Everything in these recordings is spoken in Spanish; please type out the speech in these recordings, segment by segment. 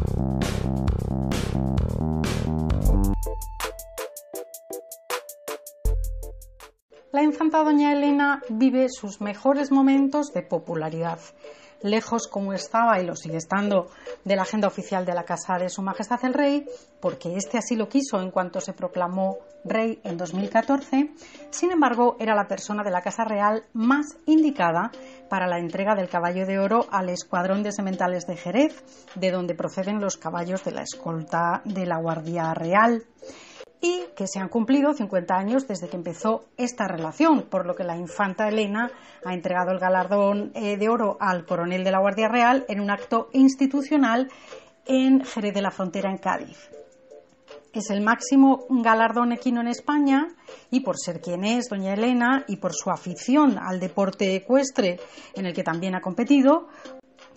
Thank you. la infanta doña Elena vive sus mejores momentos de popularidad. Lejos como estaba y lo sigue estando de la agenda oficial de la Casa de Su Majestad el Rey, porque este así lo quiso en cuanto se proclamó rey en 2014, sin embargo era la persona de la Casa Real más indicada para la entrega del caballo de oro al escuadrón de sementales de Jerez, de donde proceden los caballos de la escolta de la Guardia Real y que se han cumplido 50 años desde que empezó esta relación, por lo que la infanta Elena ha entregado el galardón eh, de oro al coronel de la Guardia Real en un acto institucional en Jerez de la Frontera, en Cádiz. Es el máximo galardón equino en España y por ser quien es doña Elena y por su afición al deporte ecuestre en el que también ha competido,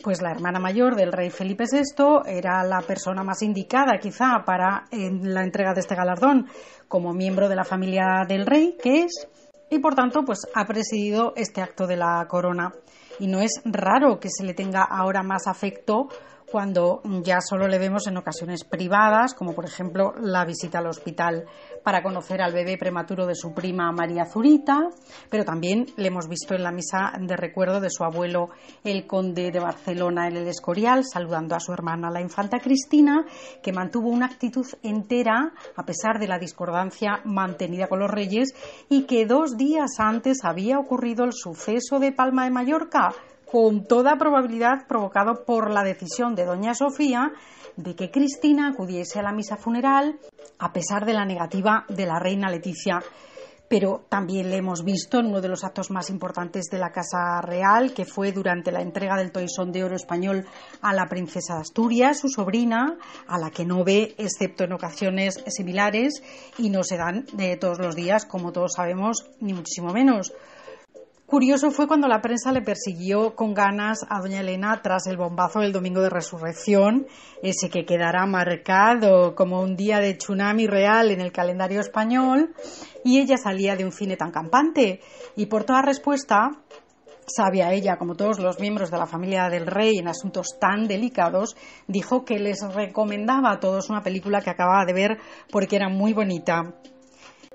pues la hermana mayor del rey Felipe VI era la persona más indicada quizá para la entrega de este galardón como miembro de la familia del rey que es y por tanto pues ha presidido este acto de la corona y no es raro que se le tenga ahora más afecto cuando ya solo le vemos en ocasiones privadas, como por ejemplo la visita al hospital para conocer al bebé prematuro de su prima María Zurita, pero también le hemos visto en la misa de recuerdo de su abuelo, el conde de Barcelona en el Escorial, saludando a su hermana la infanta Cristina, que mantuvo una actitud entera a pesar de la discordancia mantenida con los reyes y que dos días antes había ocurrido el suceso de Palma de Mallorca, con toda probabilidad provocado por la decisión de doña Sofía de que Cristina acudiese a la misa funeral a pesar de la negativa de la reina Leticia. Pero también le hemos visto en uno de los actos más importantes de la Casa Real, que fue durante la entrega del Toisón de Oro Español a la princesa de Asturias, su sobrina, a la que no ve excepto en ocasiones similares y no se dan de eh, todos los días, como todos sabemos, ni muchísimo menos. Curioso fue cuando la prensa le persiguió con ganas a doña Elena tras el bombazo del domingo de resurrección, ese que quedará marcado como un día de tsunami real en el calendario español, y ella salía de un cine tan campante. Y por toda respuesta, sabia ella, como todos los miembros de la familia del rey en asuntos tan delicados, dijo que les recomendaba a todos una película que acababa de ver porque era muy bonita.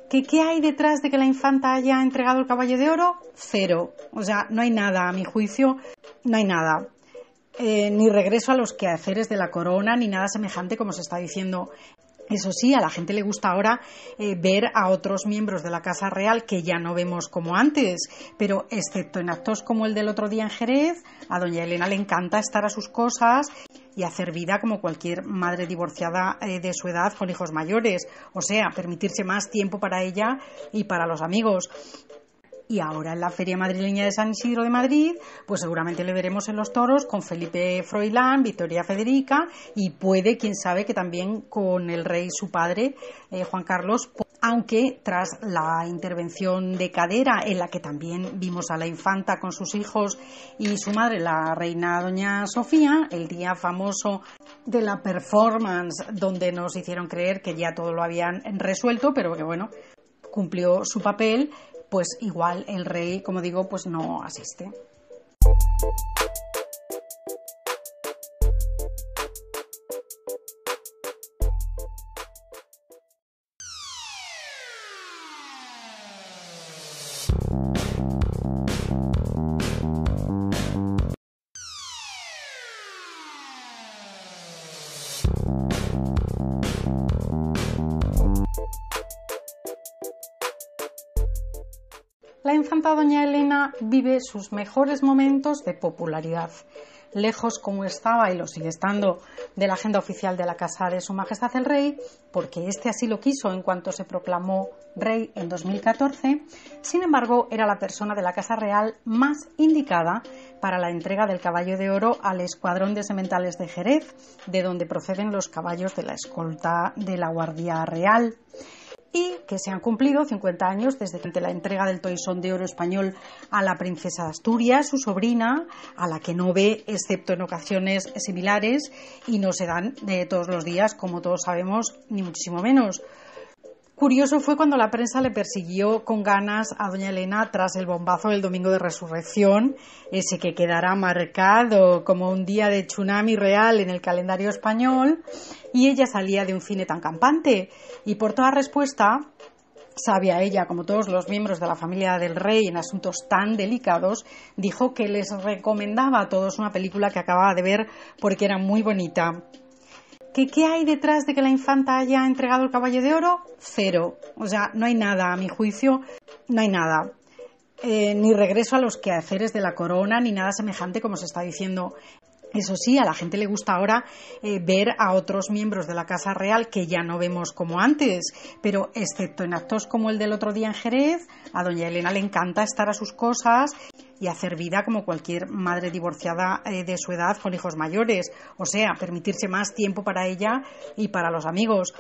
¿Qué hay detrás de que la infanta haya entregado el caballo de oro? Cero. O sea, no hay nada, a mi juicio, no hay nada. Eh, ni regreso a los quehaceres de la corona, ni nada semejante como se está diciendo eso sí, a la gente le gusta ahora eh, ver a otros miembros de la Casa Real que ya no vemos como antes, pero excepto en actos como el del otro día en Jerez, a doña Elena le encanta estar a sus cosas y hacer vida como cualquier madre divorciada eh, de su edad con hijos mayores, o sea, permitirse más tiempo para ella y para los amigos y ahora en la Feria Madrileña de San Isidro de Madrid, pues seguramente le veremos en los toros con Felipe Froilán, Victoria Federica y puede, quién sabe, que también con el rey su padre, eh, Juan Carlos, aunque tras la intervención de cadera en la que también vimos a la infanta con sus hijos y su madre, la reina doña Sofía, el día famoso de la performance donde nos hicieron creer que ya todo lo habían resuelto, pero que bueno, cumplió su papel pues igual el rey, como digo, pues no asiste. la infanta doña Elena vive sus mejores momentos de popularidad. Lejos como estaba y lo sigue estando de la agenda oficial de la Casa de Su Majestad el Rey, porque este así lo quiso en cuanto se proclamó rey en 2014, sin embargo era la persona de la Casa Real más indicada para la entrega del caballo de oro al Escuadrón de Sementales de Jerez, de donde proceden los caballos de la escolta de la Guardia Real y que se han cumplido 50 años desde la entrega del toisón de oro español a la princesa de Asturias, su sobrina, a la que no ve excepto en ocasiones similares y no se dan de eh, todos los días, como todos sabemos, ni muchísimo menos. Curioso fue cuando la prensa le persiguió con ganas a doña Elena tras el bombazo del domingo de resurrección, ese que quedará marcado como un día de tsunami real en el calendario español, y ella salía de un cine tan campante. Y por toda respuesta, sabia ella, como todos los miembros de la familia del rey en asuntos tan delicados, dijo que les recomendaba a todos una película que acababa de ver porque era muy bonita. ¿Qué, ¿Qué hay detrás de que la infanta haya entregado el caballo de oro? Cero. O sea, no hay nada, a mi juicio, no hay nada. Eh, ni regreso a los quehaceres de la corona, ni nada semejante como se está diciendo eso sí, a la gente le gusta ahora eh, ver a otros miembros de la Casa Real que ya no vemos como antes, pero excepto en actos como el del otro día en Jerez, a doña Elena le encanta estar a sus cosas y hacer vida como cualquier madre divorciada eh, de su edad con hijos mayores, o sea, permitirse más tiempo para ella y para los amigos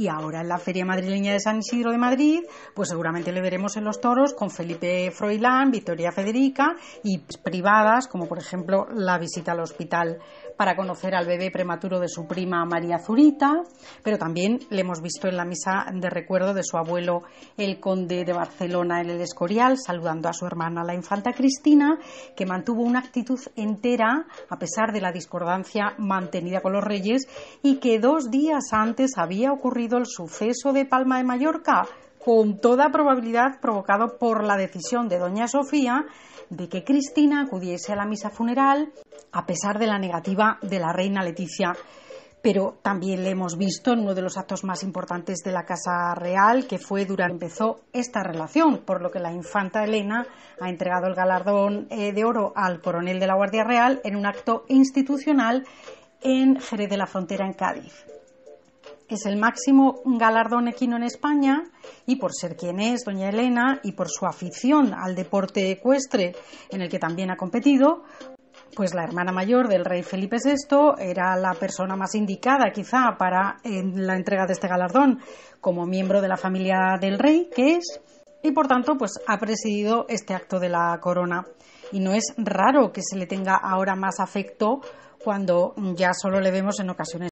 y ahora en la Feria Madrileña de San Isidro de Madrid, pues seguramente le veremos en los toros con Felipe Froilán, Victoria Federica y privadas, como por ejemplo la visita al hospital para conocer al bebé prematuro de su prima María Zurita, pero también le hemos visto en la misa de recuerdo de su abuelo, el conde de Barcelona en el Escorial, saludando a su hermana la infanta Cristina, que mantuvo una actitud entera a pesar de la discordancia mantenida con los reyes y que dos días antes había ocurrido el suceso de Palma de Mallorca, con toda probabilidad provocado por la decisión de doña Sofía de que Cristina acudiese a la misa funeral a pesar de la negativa de la reina Leticia. Pero también le hemos visto en uno de los actos más importantes de la Casa Real, que fue durante empezó esta relación, por lo que la infanta Elena ha entregado el galardón eh, de oro al coronel de la Guardia Real en un acto institucional en Jerez de la Frontera, en Cádiz. Es el máximo galardón equino en España y por ser quien es doña Elena y por su afición al deporte ecuestre en el que también ha competido, pues la hermana mayor del rey Felipe VI era la persona más indicada quizá para la entrega de este galardón como miembro de la familia del rey que es y por tanto pues ha presidido este acto de la corona y no es raro que se le tenga ahora más afecto cuando ya solo le vemos en ocasiones